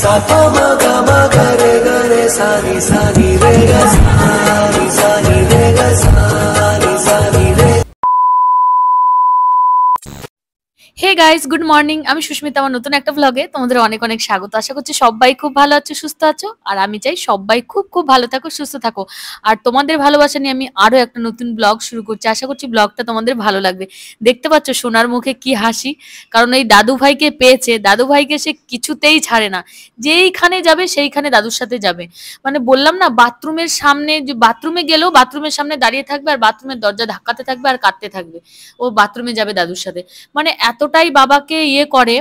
सातो मगा मगा रे गे सानी सानी रे गा হে গাইস গুড মর্নিং আমি সুস্মিতা আমার নতুন একটা ব্লগে তোমাদের অনেক অনেক স্বাগত আশা করছি সবাই খুব ভালো আছো সুস্থ আছো আর আমি চাই সবাই খুব খুব ভালো থাকো সুস্থ থাকো আর তোমাদের ভালোবাসা নিয়ে আমি আরও একটা নতুন ব্লগ শুরু করছি আশা করছি ব্লগটা তোমাদের ভালো লাগবে দেখতে পাচ্ছ সোনার মুখে কি হাসি কারণ এই দাদু ভাইকে পেয়েছে দাদু ভাইকে সে কিছুতেই ছাড়ে না যেইখানে যাবে সেইখানে দাদুর সাথে যাবে মানে বললাম না বাথরুমের সামনে যে বাথরুমে গেলেও বাথরুমের সামনে দাঁড়িয়ে থাকবে আর বাথরুমের দরজা ধাক্কাতে থাকবে আর কাটতে থাকবে ও বাথরুমে যাবে দাদুর সাথে মানে এত এতটাই বাবাকে ইয়ে করে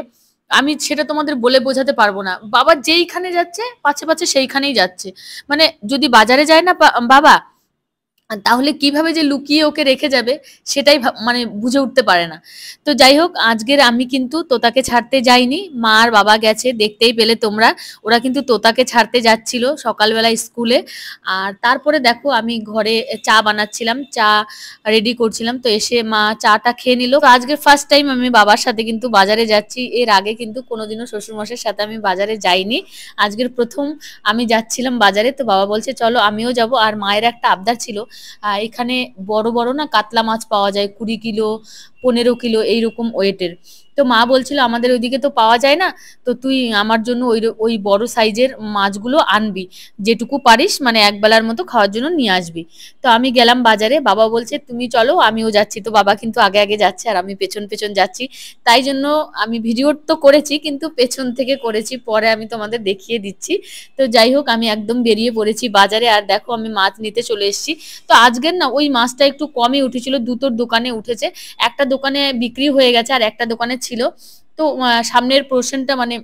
আমি সেটা তোমাদের বলে বোঝাতে পারবো না বাবা যেইখানে যাচ্ছে পাছে পাচ্ছে সেইখানেই যাচ্ছে মানে যদি বাজারে যায় না বাবা তাহলে কিভাবে যে লুকিয়ে ওকে রেখে যাবে সেটাই মানে বুঝে উঠতে পারে না তো যাই হোক আজকের আমি কিন্তু তোতাকে ছাড়তে যাইনি মা আর বাবা গেছে দেখতেই পেলে তোমরা ওরা কিন্তু তোতাকে ছাড়তে যাচ্ছিল সকালবেলা স্কুলে আর তারপরে দেখো আমি ঘরে চা বানাচ্ছিলাম চা রেডি করছিলাম তো এসে মা চাটা খেয়ে নিল আজকের আজকে ফার্স্ট টাইম আমি বাবার সাথে কিন্তু বাজারে যাচ্ছি এর আগে কিন্তু কোনোদিনও শ্বশুরমশের সাথে আমি বাজারে যাইনি আজকের প্রথম আমি যাচ্ছিলাম বাজারে তো বাবা বলছে চলো আমিও যাব আর মায়ের একটা আবদার ছিল এখানে বড় বড় না কাতলা মাছ পাওয়া যায় কুড়ি কিলো পনেরো কিলো এইরকম ওয়েটের তো মা বলছিল আমাদের ওইদিকে তো পাওয়া যায় না তো তুই আমার জন্য ওই ওই বড় সাইজের মাছগুলো আনবি যেটুকু পারিস মানে একবেলার মতো খাওয়ার জন্য নিয়ে আসবি তো আমি গেলাম বাজারে বাবা বলছে তুমি চলো আমিও যাচ্ছি তো বাবা কিন্তু আগে আগে যাচ্ছে আর আমি পেছন পেছন যাচ্ছি তাই জন্য আমি ভিডিও তো করেছি কিন্তু পেছন থেকে করেছি পরে আমি তোমাদের দেখিয়ে দিচ্ছি তো যাই হোক আমি একদম বেরিয়ে পড়েছি বাজারে আর দেখো আমি মাছ নিতে চলে এসেছি তো আজকের না ওই মাছটা একটু কমই উঠেছিল দুটোর দোকানে উঠেছে একটা দোকানে বিক্রি হয়ে গেছে আর একটা দোকানে ছিল তো সামনের পোর্শনটা মানে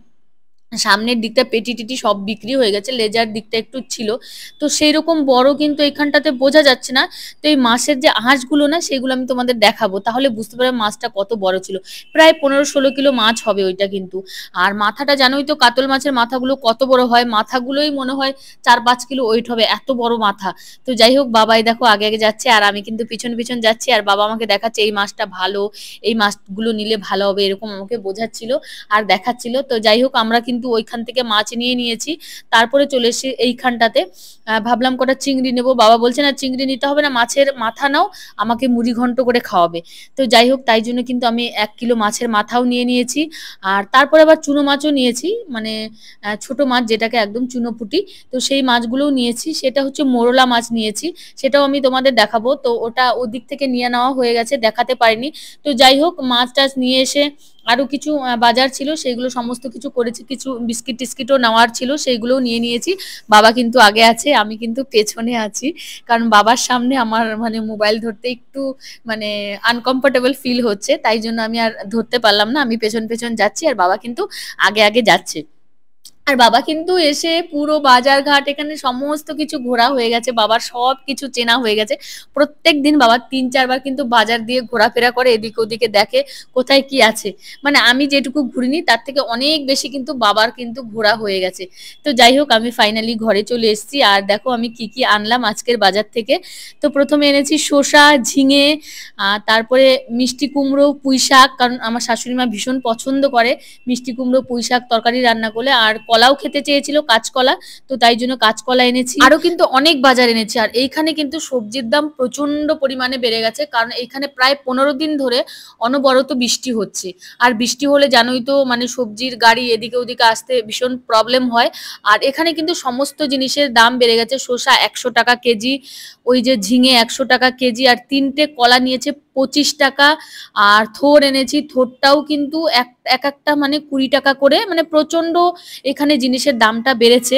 সামনের দিকটা পেটি টিটি সব বিক্রি হয়ে গেছে লেজার দিকটা একটু ছিল তো সেই রকম বড় কিন্তু এখানটাতে বোঝা যাচ্ছে না তো এই মাছের যে আঁশগুলো না সেগুলো আমি তোমাদের দেখাবো তাহলে বুঝতে পারবে মাছটা কত বড় ছিল প্রায় পনেরো ষোলো কিলো মাছ হবে ওইটা কিন্তু আর মাথাটা জানোই তো কাতল মাছের মাথাগুলো কত বড় হয় মাথাগুলোই মনে হয় চার পাঁচ কিলো ওয়েট হবে এত বড় মাথা তো যাই হোক বাবাই দেখো আগে আগে যাচ্ছে আর আমি কিন্তু পিছন পিছন যাচ্ছি আর বাবা আমাকে দেখাচ্ছে এই মাছটা ভালো এই মাছগুলো নিলে ভালো হবে এরকম আমাকে বোঝাচ্ছিল আর দেখাচ্ছিল তো যাই হোক আমরা কিন্তু কিন্তু ওইখান থেকে মাছ নিয়ে নিয়েছি তারপরে চলে এসে এইখানটাতে ভাবলাম কটা চিংড়ি নেবো বাবা বলছে না চিংড়ি নিতে হবে না মাছের মাথা নাও আমাকে মুড়ি ঘন্ট করে খাওয়াবে তো যাই হোক তাই জন্য কিন্তু আমি এক কিলো মাছের মাথাও নিয়ে নিয়েছি আর তারপরে আবার চুনো মাছও নিয়েছি মানে ছোট মাছ যেটাকে একদম পুটি তো সেই মাছগুলোও নিয়েছি সেটা হচ্ছে মোরলা মাছ নিয়েছি সেটাও আমি তোমাদের দেখাবো তো ওটা ওদিক থেকে নিয়ে নেওয়া হয়ে গেছে দেখাতে পারিনি তো যাই হোক মাছ টাছ নিয়ে এসে আরও কিছু বাজার ছিল সেইগুলো সমস্ত কিছু করেছি কিছু বিস্কিট টিস্কিটও নেওয়ার ছিল সেইগুলোও নিয়ে নিয়েছি বাবা কিন্তু আগে আছে আমি কিন্তু পেছনে আছি কারণ বাবার সামনে আমার মানে মোবাইল ধরতে একটু মানে আনকমফোর্টেবল ফিল হচ্ছে তাই জন্য আমি আর ধরতে পারলাম না আমি পেছন পেছন যাচ্ছি আর বাবা কিন্তু আগে আগে যাচ্ছে আর বাবা কিন্তু এসে পুরো বাজার ঘাট এখানে সমস্ত কিছু ঘোরা হয়ে গেছে বাবার সব কিছু চেনা হয়ে গেছে প্রত্যেক দিন বাবা তিন চারবার কিন্তু বাজার দিয়ে ঘোরাফেরা করে এদিক ওদিকে দেখে কোথায় কি আছে মানে আমি যেটুকু ঘুরিনি তার থেকে অনেক বেশি কিন্তু বাবার কিন্তু ঘোরা হয়ে গেছে তো যাই হোক আমি ফাইনালি ঘরে চলে এসেছি আর দেখো আমি কি কি আনলাম আজকের বাজার থেকে তো প্রথমে এনেছি শসা ঝিঙে তারপরে মিষ্টি কুমড়ো পুঁই শাক কারণ আমার শাশুড়ি মা ভীষণ পছন্দ করে মিষ্টি কুমড়ো পুঁই শাক তরকারি রান্না করলে আর কলাও খেতে চেয়েছিল কাঁচকলা তো তাই জন্য কাঁচকলা এনেছি আরও কিন্তু অনেক বাজার এনেছি আর এইখানে কিন্তু সবজির দাম প্রচন্ড পরিমাণে বেড়ে গেছে কারণ এইখানে প্রায় পনেরো দিন ধরে অনবরত বৃষ্টি হচ্ছে আর বৃষ্টি হলে জানোই তো মানে সবজির গাড়ি এদিকে ওদিকে আসতে ভীষণ প্রবলেম হয় আর এখানে কিন্তু সমস্ত জিনিসের দাম বেড়ে গেছে শসা একশো টাকা কেজি ওই যে ঝিঙে একশো টাকা কেজি আর তিনটে কলা নিয়েছে পঁচিশ টাকা আর থোর এনেছি থোরটাও কিন্তু এক এক একটা মানে কুড়ি টাকা করে মানে প্রচণ্ড এখানে জিনিসের দামটা বেড়েছে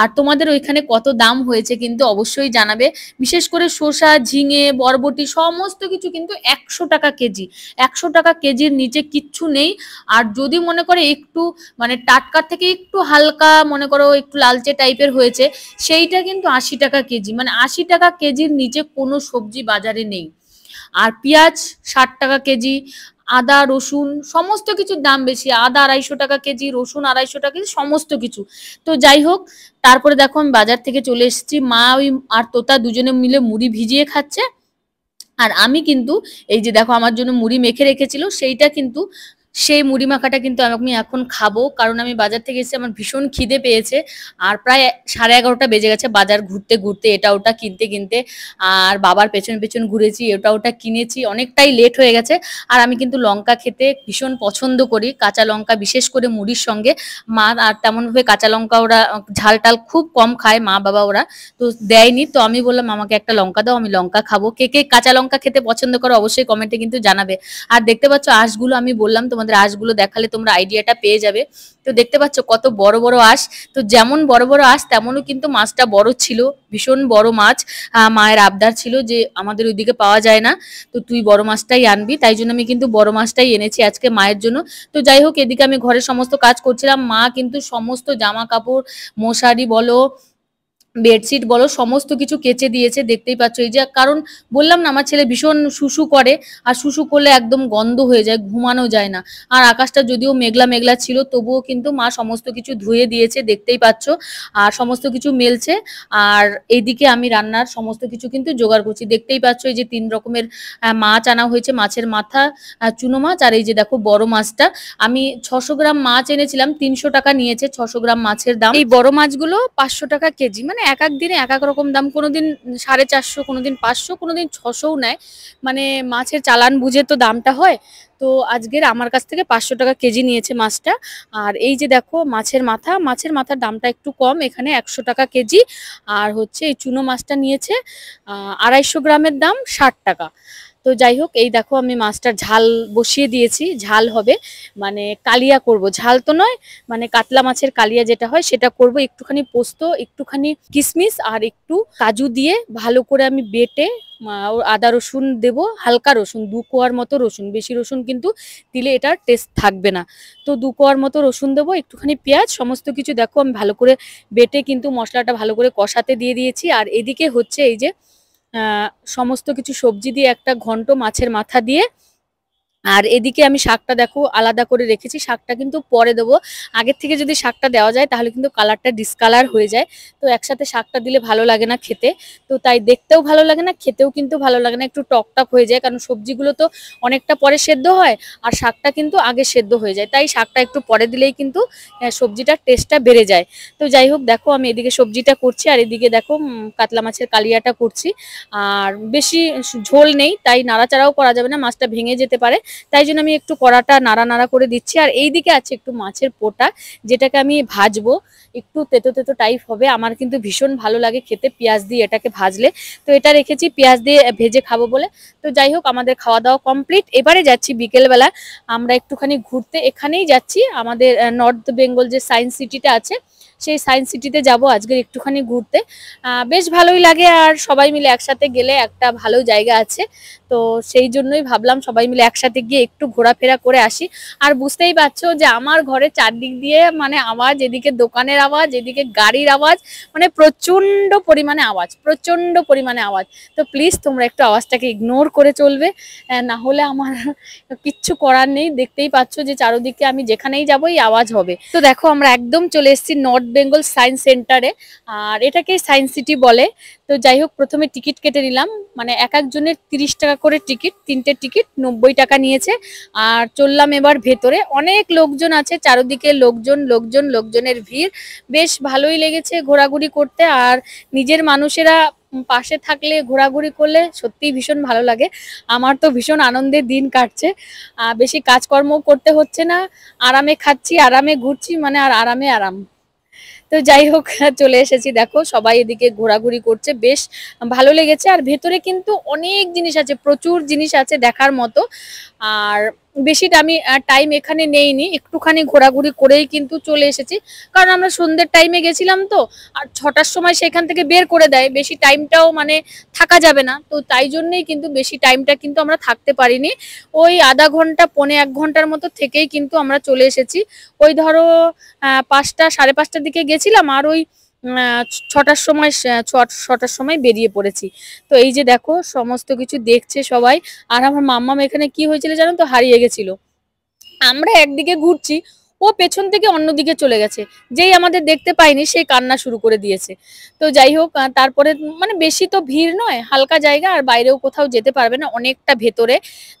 আর তোমাদের ওইখানে কত দাম হয়েছে কিন্তু অবশ্যই জানাবে বিশেষ করে শসা ঝিঙে বরবটি সমস্ত কিছু কিন্তু একশো টাকা কেজি একশো টাকা কেজির নিচে কিচ্ছু নেই আর যদি মনে করে একটু মানে টাটকার থেকে একটু হালকা মনে করো একটু লালচে টাইপের হয়েছে সেইটা কিন্তু আশি টাকা কেজি মানে আশি টাকা কেজির নিচে কোনো সবজি বাজারে নেই আর পেঁয়াজ ষাট টাকা কেজি আদা রসুন সমস্ত কিছুর দাম বেশি আদা আড়াইশো টাকা কেজি রসুন আড়াইশো টাকা কেজি সমস্ত কিছু তো যাই হোক তারপরে দেখো আমি বাজার থেকে চলে এসেছি মা ওই আর তোতা দুজনে মিলে মুড়ি ভিজিয়ে খাচ্ছে আর আমি কিন্তু এই যে দেখো আমার জন্য মুড়ি মেখে রেখেছিল সেইটা কিন্তু সেই মুড়ি মাখাটা কিন্তু আমি এখন খাবো কারণ আমি বাজার থেকে এসে আমার ভীষণ খিদে পেয়েছে আর প্রায় সাড়ে এগারোটা বেজে গেছে বাজার ঘুরতে ঘুরতে এটা ওটা কিনতে কিনতে আর বাবার পেছন পেছন ঘুরেছি এটা ওটা কিনেছি অনেকটাই লেট হয়ে গেছে আর আমি কিন্তু লঙ্কা খেতে ভীষণ পছন্দ করি কাঁচা লঙ্কা বিশেষ করে মুড়ির সঙ্গে মা আর তেমনভাবে কাঁচা লঙ্কা ওরা ঝাল টাল খুব কম খায় মা বাবা ওরা তো দেয়নি তো আমি বললাম আমাকে একটা লঙ্কা দাও আমি লঙ্কা খাবো কে কে কাঁচা লঙ্কা খেতে পছন্দ করো অবশ্যই কমেন্টে কিন্তু জানাবে আর দেখতে পাচ্ছ আঁশগুলো আমি বললাম তোমার আমাদের আঁশগুলো দেখালে তোমরা আইডিয়াটা পেয়ে যাবে তো দেখতে পাচ্ছ কত বড় বড় আঁশ তো যেমন বড় বড় আঁশ তেমনও কিন্তু মাছটা বড় ছিল ভীষণ বড় মাছ মায়ের আবদার ছিল যে আমাদের ওইদিকে পাওয়া যায় না তো তুই বড় মাছটাই আনবি তাই জন্য আমি কিন্তু বড় মাছটাই এনেছি আজকে মায়ের জন্য তো যাই হোক এদিকে আমি ঘরের সমস্ত কাজ করছিলাম মা কিন্তু সমস্ত জামা কাপড় মশারি বলো বেডশিট বলো সমস্ত কিছু কেচে দিয়েছে দেখতেই পাচ্ছ এই যে কারণ বললাম না আমার ছেলে ভীষণ শুশু করে আর শুশু করলে একদম গন্ধ হয়ে যায় ঘুমানো যায় না আর আকাশটা যদিও মেঘলা মেঘলা ছিল তবুও কিন্তু মা সমস্ত কিছু ধুয়ে দিয়েছে দেখতেই পাচ্ছ আর সমস্ত কিছু মেলছে আর এইদিকে আমি রান্নার সমস্ত কিছু কিন্তু জোগাড় করছি দেখতেই পাচ্ছ এই যে তিন রকমের মাছ আনা হয়েছে মাছের মাথা চুনো মাছ আর এই যে দেখো বড় মাছটা আমি ছশো গ্রাম মাছ এনেছিলাম তিনশো টাকা নিয়েছে ছশো গ্রাম মাছের দাম এই বড় মাছগুলো পাঁচশো টাকা কেজি মানে এক এক দিনে এক এক রকম দাম কোনো দিন সাড়ে চারশো কোনো দিন পাঁচশো কোনো দিন ছশোও নেয় মানে মাছের চালান বুঝে তো দামটা হয় তো আজকের আমার কাছ থেকে পাঁচশো টাকা কেজি নিয়েছে মাছটা আর এই যে দেখো মাছের মাথা মাছের মাথার দামটা একটু কম এখানে একশো টাকা কেজি আর হচ্ছে এই চুনো মাছটা নিয়েছে আড়াইশো গ্রামের দাম ষাট টাকা তো যাই হোক এই দেখো আমি মাছটার ঝাল বসিয়ে দিয়েছি ঝাল হবে মানে কালিয়া করব ঝাল তো নয় মানে কাতলা মাছের কালিয়া যেটা হয় সেটা করব একটুখানি পোস্ত একটুখানি কিশমিশ আর একটু কাজু দিয়ে ভালো করে আমি বেটে আদা রসুন দেব হালকা রসুন দু কোয়ার মতো রসুন বেশি রসুন কিন্তু দিলে এটার টেস্ট থাকবে না তো দু কোয়ার মতো রসুন দেবো একটুখানি পেঁয়াজ সমস্ত কিছু দেখো আমি ভালো করে বেটে কিন্তু মশলাটা ভালো করে কষাতে দিয়ে দিয়েছি আর এদিকে হচ্ছে এই যে সমস্ত কিছু সবজি দিয়ে একটা ঘন্ট মাছের মাথা দিয়ে আর এদিকে আমি শাকটা দেখো আলাদা করে রেখেছি শাকটা কিন্তু পরে দেবো আগের থেকে যদি শাকটা দেওয়া যায় তাহলে কিন্তু কালারটা ডিসকালার হয়ে যায় তো একসাথে শাকটা দিলে ভালো লাগে না খেতে তো তাই দেখতেও ভালো লাগে না খেতেও কিন্তু ভালো লাগে না একটু টকটক হয়ে যায় কারণ সবজিগুলো তো অনেকটা পরে সেদ্ধ হয় আর শাকটা কিন্তু আগে সেদ্ধ হয়ে যায় তাই শাকটা একটু পরে দিলেই কিন্তু হ্যাঁ, সবজিটার টেস্টটা বেড়ে যায় তো যাই হোক দেখো আমি এদিকে সবজিটা করছি আর এদিকে দেখো কাতলা মাছের কালিয়াটা করছি আর বেশি ঝোল নেই তাই নাড়াচাড়াও করা যাবে না মাছটা ভেঙে যেতে পারে তাই জন্য আমি একটু কড়াটা নাড়া নাড়া করে দিচ্ছি আর এই দিকে আছে একটু মাছের পোটা যেটাকে আমি ভাজবো একটু তেতো তেতো টাইপ হবে আমার কিন্তু ভীষণ ভালো লাগে খেতে পেঁয়াজ দিয়ে এটাকে ভাজলে তো এটা রেখেছি পেঁয়াজ দিয়ে ভেজে খাবো বলে তো যাই হোক আমাদের খাওয়া দাওয়া কমপ্লিট এবারে যাচ্ছি বিকেলবেলা আমরা একটুখানি ঘুরতে এখানেই যাচ্ছি আমাদের নর্থ বেঙ্গল যে সায়েন্স সিটিটা আছে সেই সায়েন্স সিটিতে যাব আজকের একটুখানি ঘুরতে বেশ ভালোই লাগে আর সবাই মিলে একসাথে গেলে একটা ভালো জায়গা আছে তো সেই জন্যই ভাবলাম সবাই মিলে একসাথে গিয়ে একটু ঘোরাফেরা করে আসি আর বুঝতেই পারছো যে আমার ঘরে চারদিক দিয়ে মানে আওয়াজ এদিকে দোকানের আওয়াজ এদিকে গাড়ির আওয়াজ মানে প্রচণ্ড পরিমাণে আওয়াজ প্রচণ্ড পরিমাণে আওয়াজ তো প্লিজ তোমরা একটু আওয়াজটাকে ইগনোর করে চলবে না হলে আমার কিচ্ছু করার নেই দেখতেই পাচ্ছ যে চারোদিকে আমি যেখানেই যাব এই আওয়াজ হবে তো দেখো আমরা একদম চলে এসেছি নর্থ বেঙ্গল সায়েন্স সেন্টারে আর এটাকে সায়েন্স সিটি বলে তো যাই হোক প্রথমে টিকিট কেটে নিলাম মানে এক একজনের তিরিশ টাকা করে টিকিট তিনটে টিকিট নব্বই টাকা নিয়েছে আর চললাম এবার ভেতরে অনেক লোকজন আছে চারদিকে লোকজন লোকজন লোকজনের ভিড় বেশ ভালোই লেগেছে ঘোরাঘুরি করতে আর নিজের মানুষেরা পাশে থাকলে ঘোরাঘুরি করলে সত্যিই ভীষণ ভালো লাগে আমার তো ভীষণ আনন্দে দিন কাটছে বেশি কাজকর্ম করতে হচ্ছে না আরামে খাচ্ছি আরামে ঘুরছি মানে আর আরামে আরাম তো যাই হোক চলে এসেছি দেখো সবাই এদিকে ঘোরাঘুরি করছে বেশ ভালো লেগেছে আর ভেতরে কিন্তু অনেক জিনিস আছে প্রচুর জিনিস আছে দেখার মতো আর বেশি আমি টাইম এখানে নেইনি একটুখানি ঘোরাঘুরি করেই কিন্তু চলে এসেছি কারণ আমরা সন্ধ্যের টাইমে গেছিলাম তো আর ছটার সময় সেখান থেকে বের করে দেয় বেশি টাইমটাও মানে থাকা যাবে না তো তাই জন্যেই কিন্তু বেশি টাইমটা কিন্তু আমরা থাকতে পারিনি ওই আধা ঘন্টা পনে এক ঘন্টার মতো থেকেই কিন্তু আমরা চলে এসেছি ওই ধরো পাঁচটা সাড়ে পাঁচটার দিকে গেছিলাম আর ওই ছটার সময় ছটার সময় বেরিয়ে পড়েছি তো এই যে দেখো সমস্ত কিছু দেখছে সবাই আর আমার মাম্মাম এখানে কি হয়েছিল জানো তো হারিয়ে গেছিল আমরা একদিকে ঘুরছি ও পেছন থেকে অন্যদিকে চলে গেছে যেই আমাদের দেখতে পাইনি সেই কান্না শুরু করে দিয়েছে তো যাই হোক তারপরে মানে বেশি তো ভিড় নয় হালকা জায়গা আর বাইরেও কোথাও যেতে পারবে না অনেকটা ভেতরে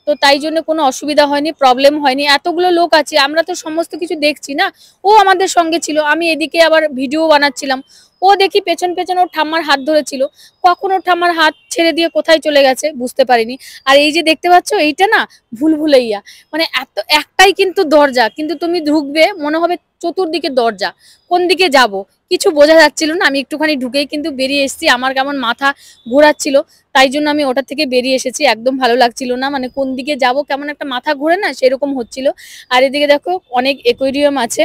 তো তাই জন্য কোনো অসুবিধা হয়নি প্রবলেম হয়নি এতগুলো লোক আছে আমরা তো সমস্ত কিছু দেখছি না ও আমাদের সঙ্গে ছিল আমি এদিকে আবার ভিডিও বানাচ্ছিলাম ও দেখি পেছন পেছন ওর ঠাম্মার হাত ধরেছিল কখন ওর ঠাম্মার হাত ছেড়ে দিয়ে কোথায় চলে গেছে বুঝতে পারিনি আর এই যে দেখতে পাচ্ছ এইটা না ভুল ভুলাইয়া মানে এত একটাই কিন্তু দরজা কিন্তু তুমি ঢুকবে মনে হবে চতুর্দিকে দরজা কোন দিকে যাব কিছু বোঝা যাচ্ছিল না আমি একটুখানি ঢুকেই কিন্তু বেরিয়ে এসেছি আমার কেমন মাথা ঘোরাচ্ছিল তাই জন্য আমি ওটা থেকে বেরিয়ে এসেছি একদম ভালো লাগছিল না মানে কোন দিকে যাব কেমন একটা মাথা ঘোরে না সেরকম হচ্ছিল আর এদিকে দেখো অনেক একোরিয়াম আছে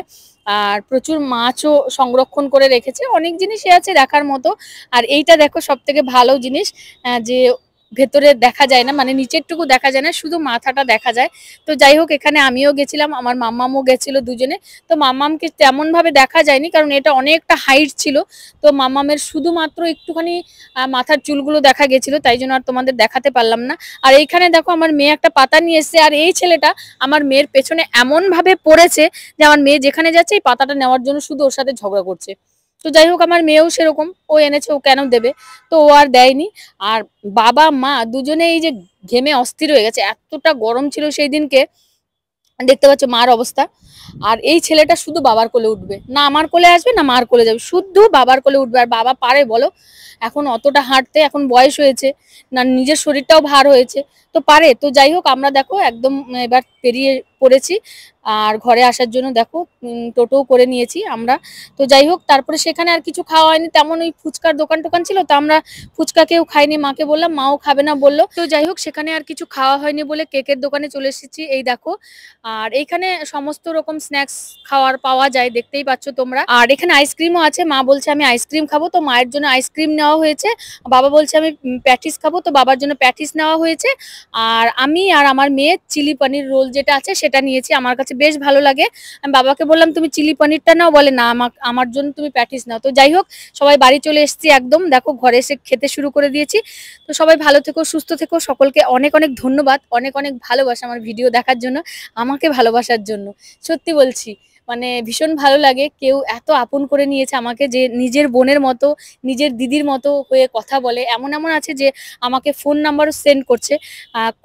আর প্রচুর মাছও সংরক্ষণ করে রেখেছে অনেক জিনিসই আছে দেখার মতো আর এইটা দেখো সব থেকে ভালো জিনিস যে ভেতরে দেখা যায় না মানে নিচেরটুকু দেখা যায় না শুধু মাথাটা দেখা যায় তো যাই হোক এখানে আমিও গেছিলাম আমার মাম্মামও গেছিল দুজনে তো মাম্মামকে তেমনভাবে দেখা যায়নি কারণ এটা অনেকটা হাইট ছিল তো মাম্মামের শুধুমাত্র একটুখানি মাথার চুলগুলো দেখা গেছিলো তাই জন্য আর তোমাদের দেখাতে পারলাম না আর এইখানে দেখো আমার মেয়ে একটা পাতা নিয়ে এসছে আর এই ছেলেটা আমার মেয়ের পেছনে এমনভাবে পড়েছে যে আমার মেয়ে যেখানে যাচ্ছে এই পাতাটা নেওয়ার জন্য শুধু ওর সাথে ঝগড়া করছে তো যাই হোক আমার মেয়েও সেরকম ও এনেছে ও কেন দেবে তো ও আর দেয়নি আর বাবা মা দুজনে এই যে ঘেমে অস্থির হয়ে গেছে এতটা গরম ছিল সেই দিনকে দেখতে পাচ্ছ মার অবস্থা আর এই ছেলেটা শুধু বাবার কোলে উঠবে না আমার কোলে আসবে না মার কোলে যাবে শুধু বাবার কোলে উঠবে আর বাবা পারে বলো এখন অতটা হাঁটতে এখন বয়স হয়েছে না নিজের শরীরটাও ভার হয়েছে তো পারে তো যাই হোক আমরা দেখো একদম এবার পেরিয়ে পড়েছি আর ঘরে আসার জন্য দেখো টোটোও করে নিয়েছি আমরা তো যাই হোক তারপরে সেখানে আর কিছু খাওয়া হয়নি তেমন ওই ফুচকার দোকান টোকান ছিল তো আমরা ফুচকা কেউ খাইনি মাকে বললাম মাও খাবে না বললো তো যাই হোক সেখানে আর কিছু খাওয়া হয়নি বলে কেকের দোকানে চলে এসেছি এই দেখো আর এইখানে সমস্ত রকম রকম স্ন্যাক্স খাওয়ার পাওয়া যায় দেখতেই পাচ্ছ তোমরা আর এখানে আইসক্রিমও আছে মা বলছে আমি আইসক্রিম খাবো তো মায়ের জন্য আইসক্রিম নেওয়া হয়েছে বাবা বলছে আমি প্যাটিস খাবো তো বাবার জন্য প্যাটিস নেওয়া হয়েছে আর আমি আর আমার মেয়ে চিলি পানির রোল যেটা আছে সেটা নিয়েছি আমার কাছে বেশ ভালো লাগে আমি বাবাকে বললাম তুমি চিলি পানিরটা নাও বলে না আমার জন্য তুমি প্যাটিস নাও তো যাই হোক সবাই বাড়ি চলে এসছি একদম দেখো ঘরে এসে খেতে শুরু করে দিয়েছি তো সবাই ভালো থেকো সুস্থ থেকো সকলকে অনেক অনেক ধন্যবাদ অনেক অনেক ভালোবাসা আমার ভিডিও দেখার জন্য আমাকে ভালোবাসার জন্য সত্যি সত্যি বলছি মানে ভীষণ ভালো লাগে কেউ এত আপন করে নিয়েছে আমাকে যে নিজের বোনের মতো নিজের দিদির মতো হয়ে কথা বলে এমন এমন আছে যে আমাকে ফোন নাম্বারও সেন্ড করছে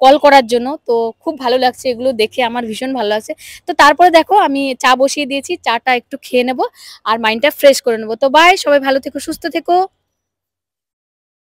কল করার জন্য তো খুব ভালো লাগছে এগুলো দেখে আমার ভীষণ ভালো লাগছে তো তারপরে দেখো আমি চা বসিয়ে দিয়েছি চাটা একটু খেয়ে নেব আর মাইন্ডটা ফ্রেশ করে নেবো তো বাই সবাই ভালো থেকো সুস্থ থেকো